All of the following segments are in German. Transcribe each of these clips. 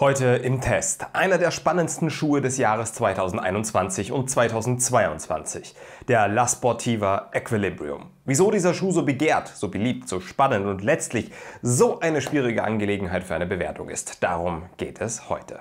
Heute im Test. Einer der spannendsten Schuhe des Jahres 2021 und 2022. Der La Sportiva Equilibrium. Wieso dieser Schuh so begehrt, so beliebt, so spannend und letztlich so eine schwierige Angelegenheit für eine Bewertung ist. Darum geht es heute.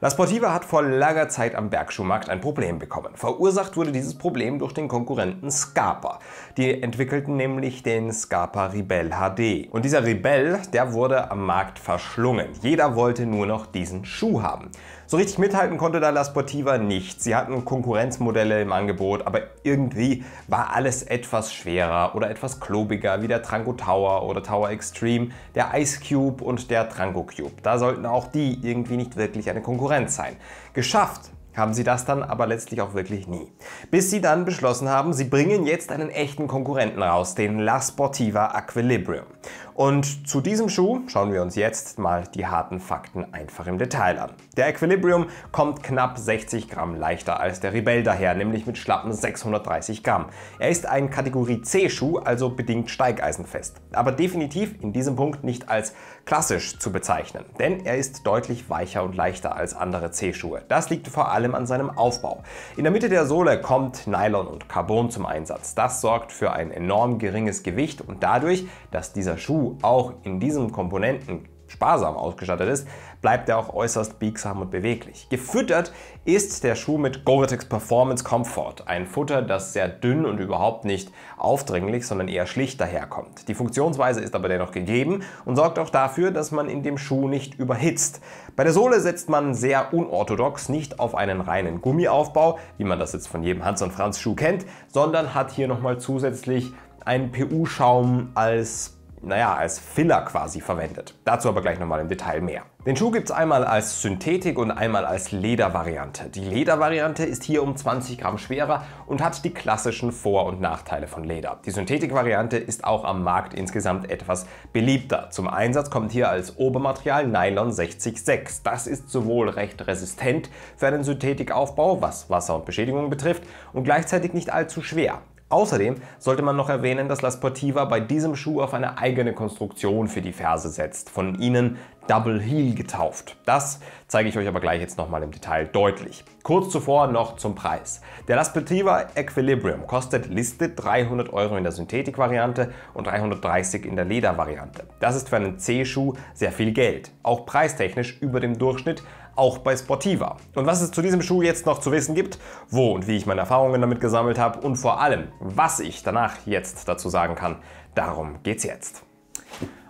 La Sportiva hat vor langer Zeit am Bergschuhmarkt ein Problem bekommen. Verursacht wurde dieses Problem durch den Konkurrenten Scarpa. Die entwickelten nämlich den Scarpa Rebel HD. Und dieser Rebel, der wurde am Markt verschlungen. Jeder wollte nur noch diesen Schuh haben. So richtig mithalten konnte da La Sportiva nicht. Sie hatten Konkurrenzmodelle im Angebot, aber irgendwie war alles etwas schwerer oder etwas klobiger, wie der Trango Tower oder Tower Extreme, der Ice Cube und der Trango Cube. Da sollten auch die irgendwie nicht wirklich eine Konkurrenz sein. Geschafft haben sie das dann aber letztlich auch wirklich nie. Bis sie dann beschlossen haben, sie bringen jetzt einen echten Konkurrenten raus, den La Sportiva Equilibrium. Und zu diesem Schuh schauen wir uns jetzt mal die harten Fakten einfach im Detail an. Der Equilibrium kommt knapp 60 Gramm leichter als der Rebell daher, nämlich mit schlappen 630 Gramm. Er ist ein Kategorie C Schuh, also bedingt steigeisenfest, aber definitiv in diesem Punkt nicht als klassisch zu bezeichnen, denn er ist deutlich weicher und leichter als andere C-Schuhe. Das liegt vor allem an seinem Aufbau. In der Mitte der Sohle kommt Nylon und Carbon zum Einsatz. Das sorgt für ein enorm geringes Gewicht und dadurch, dass dieser Schuh auch in diesen Komponenten sparsam ausgestattet ist, bleibt er auch äußerst biegsam und beweglich. Gefüttert ist der Schuh mit Gore-Tex Performance Comfort, ein Futter, das sehr dünn und überhaupt nicht aufdringlich, sondern eher schlicht daherkommt. Die Funktionsweise ist aber dennoch gegeben und sorgt auch dafür, dass man in dem Schuh nicht überhitzt. Bei der Sohle setzt man sehr unorthodox nicht auf einen reinen Gummiaufbau, wie man das jetzt von jedem Hans und Franz Schuh kennt, sondern hat hier nochmal zusätzlich einen PU-Schaum als naja, als Filler quasi verwendet. Dazu aber gleich nochmal im Detail mehr. Den Schuh gibt es einmal als Synthetik und einmal als Ledervariante. Die Ledervariante ist hier um 20 Gramm schwerer und hat die klassischen Vor- und Nachteile von Leder. Die Synthetikvariante ist auch am Markt insgesamt etwas beliebter. Zum Einsatz kommt hier als Obermaterial Nylon 60,6. Das ist sowohl recht resistent für einen Synthetikaufbau, was Wasser und Beschädigungen betrifft, und gleichzeitig nicht allzu schwer. Außerdem sollte man noch erwähnen, dass La Sportiva bei diesem Schuh auf eine eigene Konstruktion für die Ferse setzt, von ihnen Double Heel getauft. Das zeige ich euch aber gleich jetzt nochmal im Detail deutlich. Kurz zuvor noch zum Preis. Der La Sportiva Equilibrium kostet listet 300 Euro in der Synthetikvariante und 330 in der Ledervariante. Das ist für einen C-Schuh sehr viel Geld, auch preistechnisch über dem Durchschnitt, auch bei Sportiva. Und was es zu diesem Schuh jetzt noch zu wissen gibt, wo und wie ich meine Erfahrungen damit gesammelt habe und vor allem, was ich danach jetzt dazu sagen kann, darum geht's jetzt.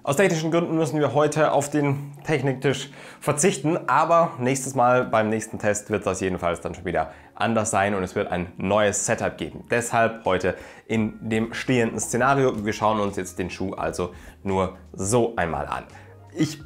Aus technischen Gründen müssen wir heute auf den Techniktisch verzichten, aber nächstes Mal beim nächsten Test wird das jedenfalls dann schon wieder anders sein und es wird ein neues Setup geben. Deshalb heute in dem stehenden Szenario. Wir schauen uns jetzt den Schuh also nur so einmal an. Ich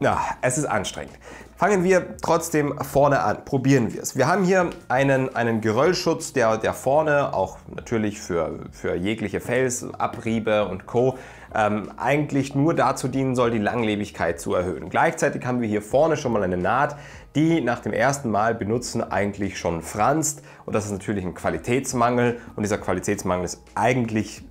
ja, es ist anstrengend. Fangen wir trotzdem vorne an. Probieren wir es. Wir haben hier einen, einen Geröllschutz, der, der vorne auch natürlich für, für jegliche Felsabriebe und Co. Ähm, eigentlich nur dazu dienen soll, die Langlebigkeit zu erhöhen. Gleichzeitig haben wir hier vorne schon mal eine Naht, die nach dem ersten Mal benutzen eigentlich schon franzt. Und das ist natürlich ein Qualitätsmangel. Und dieser Qualitätsmangel ist eigentlich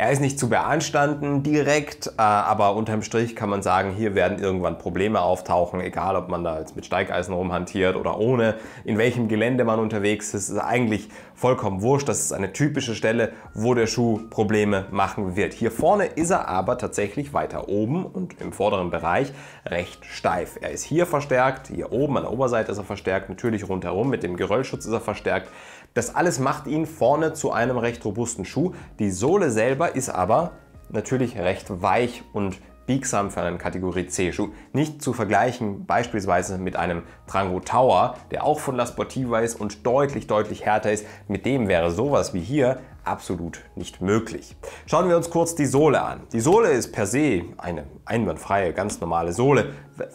er ist nicht zu beanstanden direkt, äh, aber unterm Strich kann man sagen, hier werden irgendwann Probleme auftauchen, egal ob man da jetzt mit Steigeisen rumhantiert oder ohne, in welchem Gelände man unterwegs ist, ist eigentlich vollkommen wurscht. Das ist eine typische Stelle, wo der Schuh Probleme machen wird. Hier vorne ist er aber tatsächlich weiter oben und im vorderen Bereich recht steif. Er ist hier verstärkt, hier oben an der Oberseite ist er verstärkt, natürlich rundherum mit dem Geröllschutz ist er verstärkt. Das alles macht ihn vorne zu einem recht robusten Schuh. Die Sohle selber ist aber natürlich recht weich und biegsam für einen Kategorie C Schuh. Nicht zu vergleichen beispielsweise mit einem Trango Tower, der auch von La Sportiva ist und deutlich, deutlich härter ist. Mit dem wäre sowas wie hier absolut nicht möglich. Schauen wir uns kurz die Sohle an. Die Sohle ist per se eine einwandfreie, ganz normale Sohle.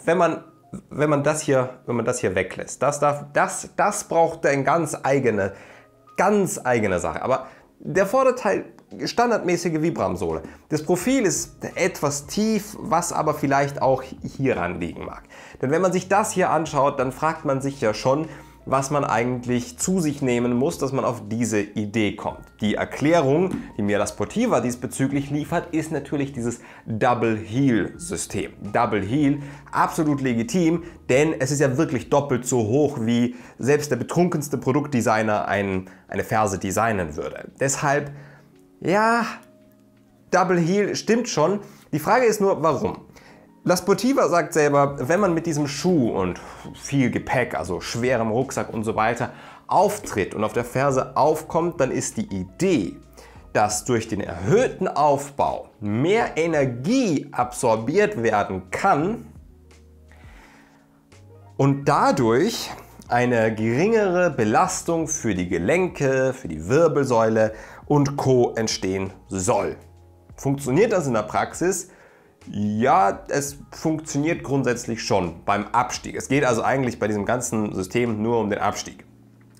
Wenn man wenn man das hier, wenn man das hier weglässt, das darf, das, das braucht eine ganz eigene, ganz eigene Sache. Aber der Vorderteil, standardmäßige Vibram-Sohle. Das Profil ist etwas tief, was aber vielleicht auch hieran liegen mag. Denn wenn man sich das hier anschaut, dann fragt man sich ja schon, was man eigentlich zu sich nehmen muss, dass man auf diese Idee kommt. Die Erklärung, die mir das Portiva diesbezüglich liefert, ist natürlich dieses Double Heel System. Double Heel, absolut legitim, denn es ist ja wirklich doppelt so hoch, wie selbst der betrunkenste Produktdesigner ein, eine Ferse designen würde. Deshalb, ja, Double Heel stimmt schon. Die Frage ist nur, warum? La Sportiva sagt selber, wenn man mit diesem Schuh und viel Gepäck, also schwerem Rucksack und so weiter, auftritt und auf der Ferse aufkommt, dann ist die Idee, dass durch den erhöhten Aufbau mehr Energie absorbiert werden kann und dadurch eine geringere Belastung für die Gelenke, für die Wirbelsäule und Co entstehen soll. Funktioniert das in der Praxis? Ja, es funktioniert grundsätzlich schon beim Abstieg. Es geht also eigentlich bei diesem ganzen System nur um den Abstieg.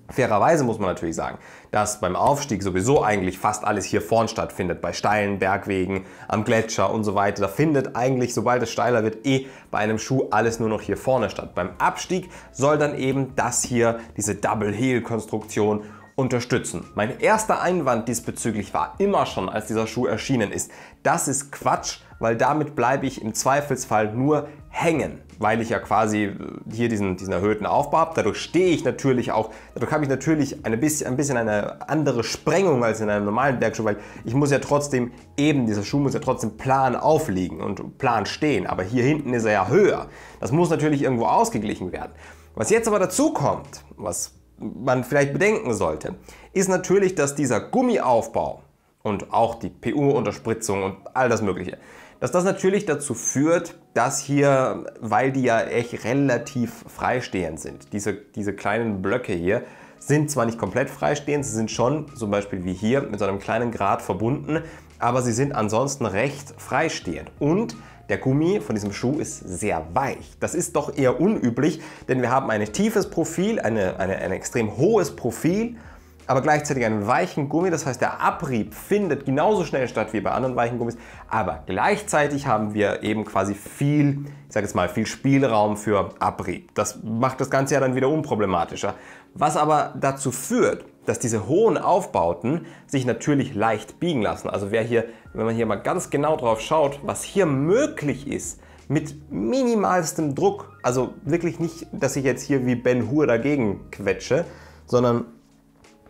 Fairerweise muss man natürlich sagen, dass beim Aufstieg sowieso eigentlich fast alles hier vorn stattfindet, bei steilen Bergwegen, am Gletscher und so weiter. Da findet eigentlich, sobald es steiler wird, eh bei einem Schuh alles nur noch hier vorne statt. Beim Abstieg soll dann eben das hier, diese Double Heel Konstruktion unterstützen. Mein erster Einwand diesbezüglich war immer schon, als dieser Schuh erschienen ist, das ist Quatsch, weil damit bleibe ich im Zweifelsfall nur hängen, weil ich ja quasi äh, hier diesen, diesen erhöhten Aufbau habe. Dadurch stehe ich natürlich auch, dadurch habe ich natürlich eine bisschen, ein bisschen eine andere Sprengung als in einem normalen Bergschuh, weil ich muss ja trotzdem eben, dieser Schuh muss ja trotzdem plan aufliegen und plan stehen, aber hier hinten ist er ja höher. Das muss natürlich irgendwo ausgeglichen werden. Was jetzt aber dazu kommt, was man vielleicht bedenken sollte, ist natürlich, dass dieser Gummiaufbau und auch die PU-Unterspritzung und all das Mögliche, dass das natürlich dazu führt, dass hier, weil die ja echt relativ freistehend sind, diese, diese kleinen Blöcke hier, sind zwar nicht komplett freistehend, sie sind schon, zum Beispiel wie hier, mit so einem kleinen Grat verbunden, aber sie sind ansonsten recht freistehend. Und der Gummi von diesem Schuh ist sehr weich. Das ist doch eher unüblich, denn wir haben ein tiefes Profil, eine, eine, ein extrem hohes Profil aber gleichzeitig einen weichen Gummi. Das heißt, der Abrieb findet genauso schnell statt wie bei anderen weichen Gummis. Aber gleichzeitig haben wir eben quasi viel, ich sage jetzt mal, viel Spielraum für Abrieb. Das macht das Ganze ja dann wieder unproblematischer. Was aber dazu führt, dass diese hohen Aufbauten sich natürlich leicht biegen lassen. Also wer hier, wenn man hier mal ganz genau drauf schaut, was hier möglich ist, mit minimalstem Druck, also wirklich nicht, dass ich jetzt hier wie Ben Hur dagegen quetsche, sondern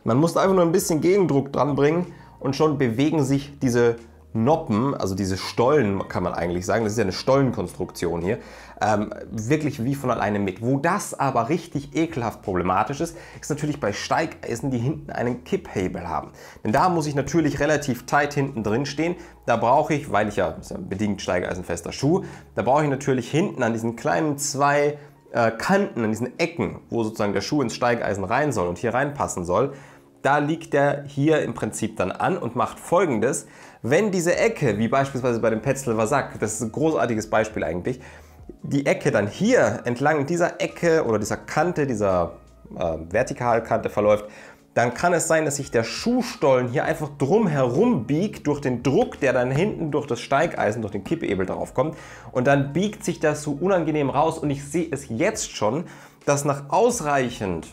man muss einfach nur ein bisschen Gegendruck dran bringen und schon bewegen sich diese Noppen, also diese Stollen kann man eigentlich sagen, das ist ja eine Stollenkonstruktion hier, ähm, wirklich wie von alleine mit. Wo das aber richtig ekelhaft problematisch ist, ist natürlich bei Steigeisen, die hinten einen Kipphebel haben. Denn da muss ich natürlich relativ tight hinten drin stehen. Da brauche ich, weil ich ja, ist ja bedingt steigeisenfester Schuh, da brauche ich natürlich hinten an diesen kleinen zwei äh, Kanten, an diesen Ecken, wo sozusagen der Schuh ins Steigeisen rein soll und hier reinpassen soll, da liegt er hier im Prinzip dann an und macht folgendes. Wenn diese Ecke, wie beispielsweise bei dem Petzl Vasak, das ist ein großartiges Beispiel eigentlich, die Ecke dann hier entlang dieser Ecke oder dieser Kante, dieser äh, Vertikalkante verläuft, dann kann es sein, dass sich der Schuhstollen hier einfach drum herum biegt durch den Druck, der dann hinten durch das Steigeisen, durch den Kippebel darauf kommt. Und dann biegt sich das so unangenehm raus und ich sehe es jetzt schon, dass nach ausreichend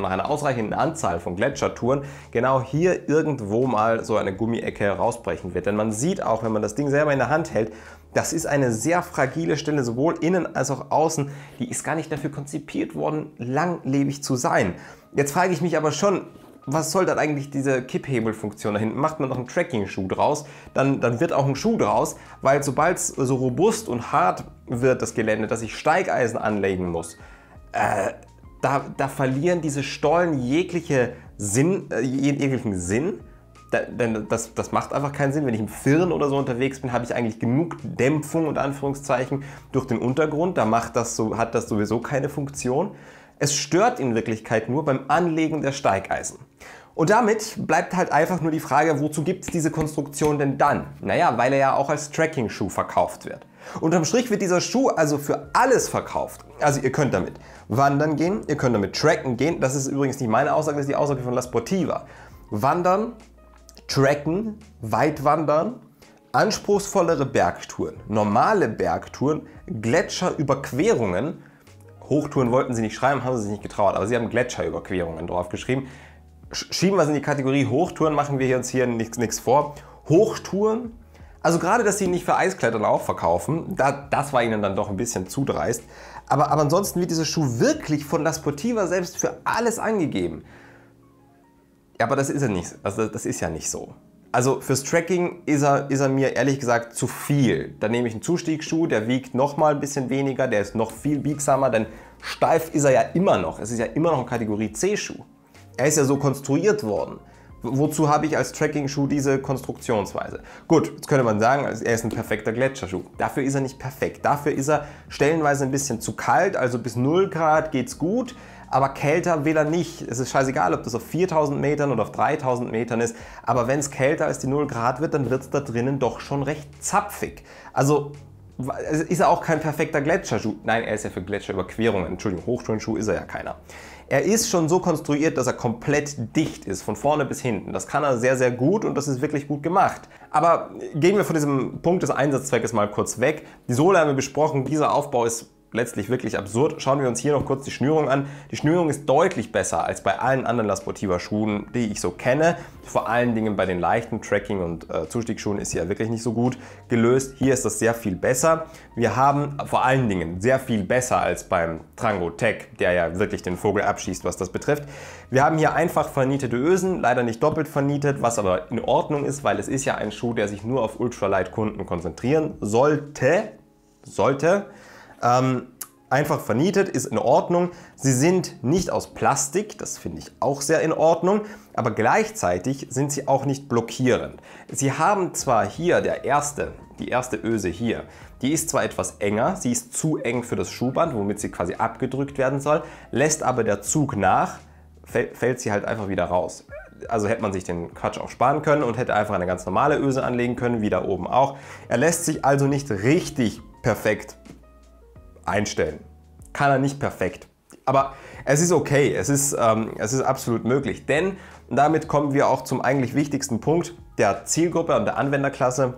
nach einer ausreichenden Anzahl von Gletschertouren genau hier irgendwo mal so eine Gummiecke rausbrechen wird. Denn man sieht auch, wenn man das Ding selber in der Hand hält, das ist eine sehr fragile Stelle, sowohl innen als auch außen. Die ist gar nicht dafür konzipiert worden, langlebig zu sein. Jetzt frage ich mich aber schon, was soll dann eigentlich diese Kipphebelfunktion da hinten? Macht man noch einen Tracking-Schuh draus, dann, dann wird auch ein Schuh draus, weil sobald es so robust und hart wird, das Gelände, dass ich Steigeisen anlegen muss, äh, da, da verlieren diese Stollen jegliche Sinn, äh, jeglichen Sinn. Da, denn das, das macht einfach keinen Sinn. Wenn ich im Firn oder so unterwegs bin, habe ich eigentlich genug Dämpfung und Anführungszeichen durch den Untergrund. Da macht das so, hat das sowieso keine Funktion. Es stört in Wirklichkeit nur beim Anlegen der Steigeisen. Und damit bleibt halt einfach nur die Frage, wozu gibt es diese Konstruktion denn dann? Naja, weil er ja auch als Tracking-Schuh verkauft wird. Unterm Strich wird dieser Schuh also für alles verkauft. Also ihr könnt damit wandern gehen, ihr könnt damit tracken gehen. Das ist übrigens nicht meine Aussage, das ist die Aussage von La Sportiva. Wandern, tracken, weit wandern, anspruchsvollere Bergtouren, normale Bergtouren, Gletscherüberquerungen. Hochtouren wollten sie nicht schreiben, haben sie sich nicht getraut, aber sie haben Gletscherüberquerungen drauf geschrieben. Schieben wir es in die Kategorie Hochtouren, machen wir uns hier nichts vor. Hochtouren, also gerade, dass sie ihn nicht für Eisklettern auch verkaufen, da, das war ihnen dann doch ein bisschen zu dreist. Aber, aber ansonsten wird dieser Schuh wirklich von La Sportiva selbst für alles angegeben. Ja, aber das ist ja nicht, also das ist ja nicht so. Also fürs Tracking ist er, ist er mir ehrlich gesagt zu viel. Da nehme ich einen Zustiegsschuh, der wiegt nochmal ein bisschen weniger, der ist noch viel biegsamer, denn steif ist er ja immer noch. Es ist ja immer noch ein Kategorie C-Schuh. Er ist ja so konstruiert worden wozu habe ich als Tracking-Schuh diese Konstruktionsweise? Gut, jetzt könnte man sagen, also er ist ein perfekter Gletscherschuh. Dafür ist er nicht perfekt. Dafür ist er stellenweise ein bisschen zu kalt, also bis 0 Grad geht es gut, aber kälter will er nicht. Es ist scheißegal, ob das auf 4000 Metern oder auf 3000 Metern ist, aber wenn es kälter als die 0 Grad wird, dann wird es da drinnen doch schon recht zapfig. Also, also ist er auch kein perfekter Gletscherschuh. Nein, er ist ja für Gletscherüberquerungen. Entschuldigung, Hochschulenschuh ist er ja keiner er ist schon so konstruiert, dass er komplett dicht ist, von vorne bis hinten. Das kann er sehr, sehr gut und das ist wirklich gut gemacht. Aber gehen wir von diesem Punkt des Einsatzzweckes mal kurz weg. Die Sohle haben wir besprochen, dieser Aufbau ist letztlich wirklich absurd. Schauen wir uns hier noch kurz die Schnürung an. Die Schnürung ist deutlich besser als bei allen anderen La Sportiva Schuhen, die ich so kenne. Vor allen Dingen bei den leichten Tracking- und äh, Zustiegsschuhen ist sie ja wirklich nicht so gut gelöst. Hier ist das sehr viel besser. Wir haben vor allen Dingen sehr viel besser als beim Trango Tech, der ja wirklich den Vogel abschießt, was das betrifft. Wir haben hier einfach vernietete Ösen, leider nicht doppelt vernietet, was aber in Ordnung ist, weil es ist ja ein Schuh, der sich nur auf Ultralight-Kunden konzentrieren sollte. Sollte. Ähm, einfach vernietet, ist in Ordnung. Sie sind nicht aus Plastik, das finde ich auch sehr in Ordnung, aber gleichzeitig sind sie auch nicht blockierend. Sie haben zwar hier der erste, die erste Öse hier, die ist zwar etwas enger, sie ist zu eng für das Schuhband, womit sie quasi abgedrückt werden soll, lässt aber der Zug nach, fällt sie halt einfach wieder raus. Also hätte man sich den Quatsch auch sparen können und hätte einfach eine ganz normale Öse anlegen können, wie da oben auch. Er lässt sich also nicht richtig perfekt einstellen. Kann er nicht perfekt. Aber es ist okay, es ist, ähm, es ist absolut möglich. Denn damit kommen wir auch zum eigentlich wichtigsten Punkt der Zielgruppe und der Anwenderklasse.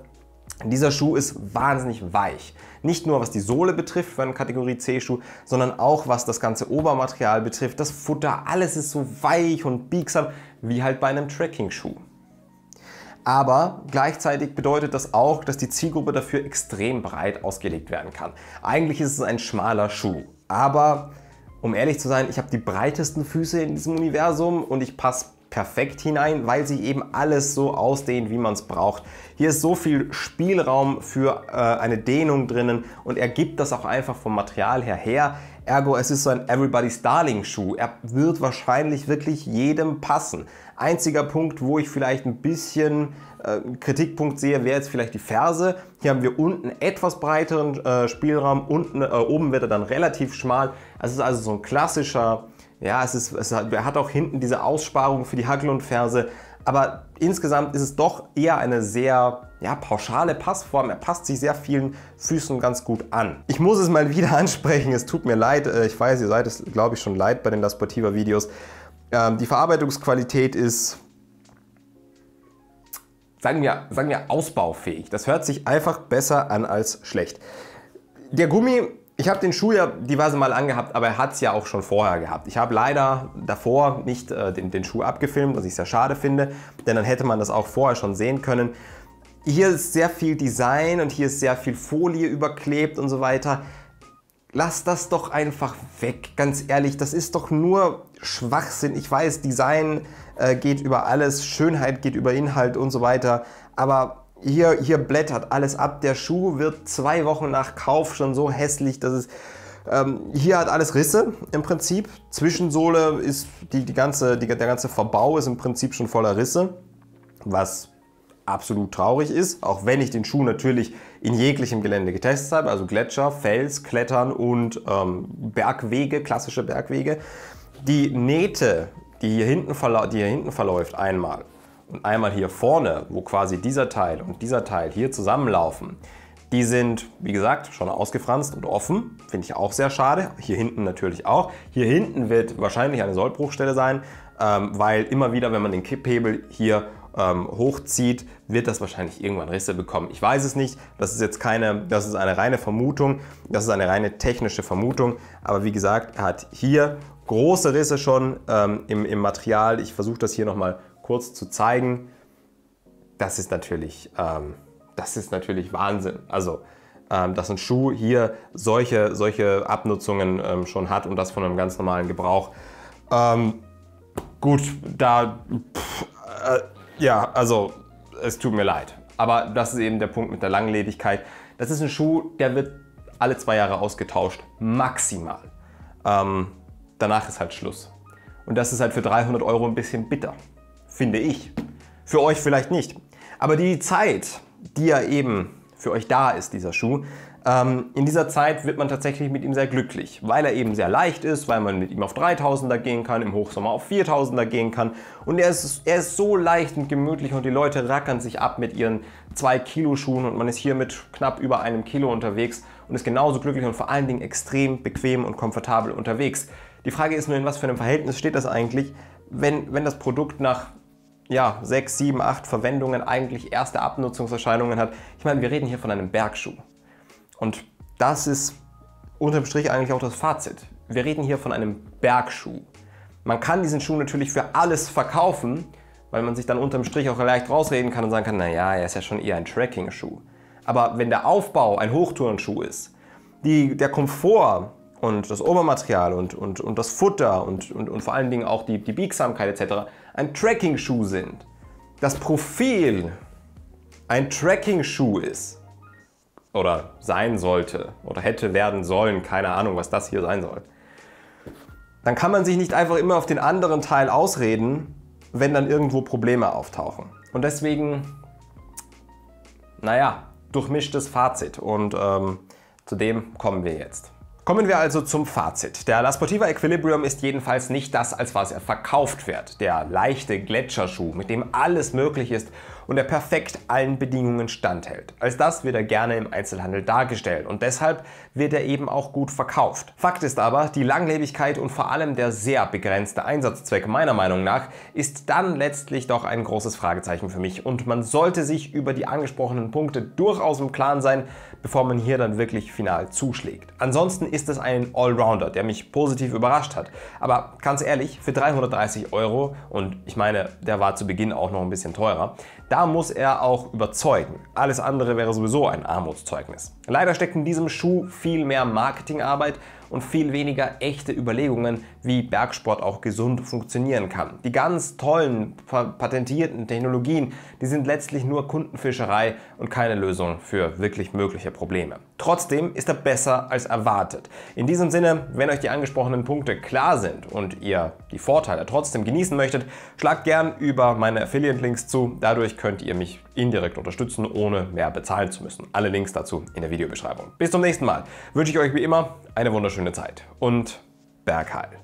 Dieser Schuh ist wahnsinnig weich. Nicht nur was die Sohle betrifft für einen Kategorie C-Schuh, sondern auch was das ganze Obermaterial betrifft, das Futter, alles ist so weich und biegsam wie halt bei einem tracking schuh aber gleichzeitig bedeutet das auch, dass die Zielgruppe dafür extrem breit ausgelegt werden kann. Eigentlich ist es ein schmaler Schuh. Aber um ehrlich zu sein, ich habe die breitesten Füße in diesem Universum und ich passe perfekt hinein, weil sie eben alles so ausdehnt, wie man es braucht. Hier ist so viel Spielraum für äh, eine Dehnung drinnen und er gibt das auch einfach vom Material her her. Ergo, es ist so ein Everybody's Darling Schuh. Er wird wahrscheinlich wirklich jedem passen. Einziger Punkt, wo ich vielleicht ein bisschen äh, Kritikpunkt sehe, wäre jetzt vielleicht die Ferse. Hier haben wir unten etwas breiteren äh, Spielraum, unten, äh, oben wird er dann relativ schmal. Es ist also so ein klassischer, ja, es ist, es hat, er hat auch hinten diese Aussparung für die Hackel und Ferse. Aber insgesamt ist es doch eher eine sehr ja, pauschale Passform. Er passt sich sehr vielen Füßen ganz gut an. Ich muss es mal wieder ansprechen. Es tut mir leid. Äh, ich weiß, ihr seid es, glaube ich, schon leid bei den La Sportiva Videos. Ähm, die Verarbeitungsqualität ist sagen wir, sagen wir ausbaufähig. Das hört sich einfach besser an als schlecht. Der Gummi, ich habe den Schuh ja diverse Mal angehabt, aber er hat es ja auch schon vorher gehabt. Ich habe leider davor nicht äh, den, den Schuh abgefilmt, was ich sehr schade finde, denn dann hätte man das auch vorher schon sehen können hier ist sehr viel Design und hier ist sehr viel Folie überklebt und so weiter. Lass das doch einfach weg, ganz ehrlich. Das ist doch nur Schwachsinn. Ich weiß, Design äh, geht über alles, Schönheit geht über Inhalt und so weiter. Aber hier, hier blättert alles ab. Der Schuh wird zwei Wochen nach Kauf schon so hässlich, dass es... Ähm, hier hat alles Risse im Prinzip. Zwischensohle ist die, die ganze, die, der ganze Verbau ist im Prinzip schon voller Risse, was absolut traurig ist, auch wenn ich den Schuh natürlich in jeglichem Gelände getestet habe, also Gletscher, Fels, Klettern und ähm, Bergwege, klassische Bergwege. Die Nähte, die hier, hinten die hier hinten verläuft einmal und einmal hier vorne, wo quasi dieser Teil und dieser Teil hier zusammenlaufen, die sind, wie gesagt, schon ausgefranst und offen. Finde ich auch sehr schade. Hier hinten natürlich auch. Hier hinten wird wahrscheinlich eine Sollbruchstelle sein, ähm, weil immer wieder, wenn man den Kipphebel hier ähm, hochzieht, wird das wahrscheinlich irgendwann Risse bekommen. Ich weiß es nicht, das ist jetzt keine, das ist eine reine Vermutung, das ist eine reine technische Vermutung, aber wie gesagt, er hat hier große Risse schon ähm, im, im, Material. Ich versuche das hier nochmal kurz zu zeigen. Das ist natürlich, ähm, das ist natürlich Wahnsinn. Also, ähm, dass ein Schuh hier solche, solche Abnutzungen ähm, schon hat und das von einem ganz normalen Gebrauch. Ähm, gut, da pff, äh, ja, also es tut mir leid. Aber das ist eben der Punkt mit der Langlebigkeit. Das ist ein Schuh, der wird alle zwei Jahre ausgetauscht, maximal. Ähm, danach ist halt Schluss. Und das ist halt für 300 Euro ein bisschen bitter, finde ich. Für euch vielleicht nicht. Aber die Zeit, die ja eben für euch da ist, dieser Schuh, ähm, in dieser Zeit wird man tatsächlich mit ihm sehr glücklich, weil er eben sehr leicht ist, weil man mit ihm auf 3000er gehen kann, im Hochsommer auf 4000er gehen kann und er ist, er ist so leicht und gemütlich und die Leute rackern sich ab mit ihren 2 Kilo Schuhen und man ist hier mit knapp über einem Kilo unterwegs und ist genauso glücklich und vor allen Dingen extrem bequem und komfortabel unterwegs. Die Frage ist nur, in was für einem Verhältnis steht das eigentlich, wenn, wenn das Produkt nach ja, sechs, sieben, acht Verwendungen eigentlich erste Abnutzungserscheinungen hat. Ich meine, wir reden hier von einem Bergschuh. Und das ist unterm Strich eigentlich auch das Fazit. Wir reden hier von einem Bergschuh. Man kann diesen Schuh natürlich für alles verkaufen, weil man sich dann unterm Strich auch leicht rausreden kann und sagen kann, naja, er ist ja schon eher ein Tracking-Schuh. Aber wenn der Aufbau ein Hochtourenschuh ist, die, der Komfort und das Obermaterial und, und, und das Futter und, und, und vor allen Dingen auch die, die Biegsamkeit etc. ein Tracking-Schuh sind, das Profil ein Tracking-Schuh ist, oder sein sollte oder hätte werden sollen, keine Ahnung, was das hier sein soll, dann kann man sich nicht einfach immer auf den anderen Teil ausreden, wenn dann irgendwo Probleme auftauchen. Und deswegen, naja, durchmischtes Fazit und ähm, zu dem kommen wir jetzt. Kommen wir also zum Fazit. Der La Sportiva Equilibrium ist jedenfalls nicht das, als was er verkauft wird. Der leichte Gletscherschuh, mit dem alles möglich ist und er perfekt allen Bedingungen standhält. Als das wird er gerne im Einzelhandel dargestellt und deshalb wird er eben auch gut verkauft. Fakt ist aber, die Langlebigkeit und vor allem der sehr begrenzte Einsatzzweck meiner Meinung nach ist dann letztlich doch ein großes Fragezeichen für mich und man sollte sich über die angesprochenen Punkte durchaus im Klaren sein, bevor man hier dann wirklich final zuschlägt. Ansonsten ist es ein Allrounder, der mich positiv überrascht hat. Aber ganz ehrlich, für 330 Euro und ich meine, der war zu Beginn auch noch ein bisschen teurer, da muss er auch überzeugen. Alles andere wäre sowieso ein Armutszeugnis. Leider steckt in diesem Schuh viel mehr Marketingarbeit und viel weniger echte Überlegungen, wie Bergsport auch gesund funktionieren kann. Die ganz tollen patentierten Technologien, die sind letztlich nur Kundenfischerei und keine Lösung für wirklich mögliche Probleme. Trotzdem ist er besser als erwartet. In diesem Sinne, wenn euch die angesprochenen Punkte klar sind und ihr die Vorteile trotzdem genießen möchtet, schlagt gern über meine Affiliate-Links zu. Dadurch könnt ihr mich indirekt unterstützen, ohne mehr bezahlen zu müssen. Alle Links dazu in der Videobeschreibung. Bis zum nächsten Mal wünsche ich euch wie immer eine wunderschöne Zeit und Bergheil.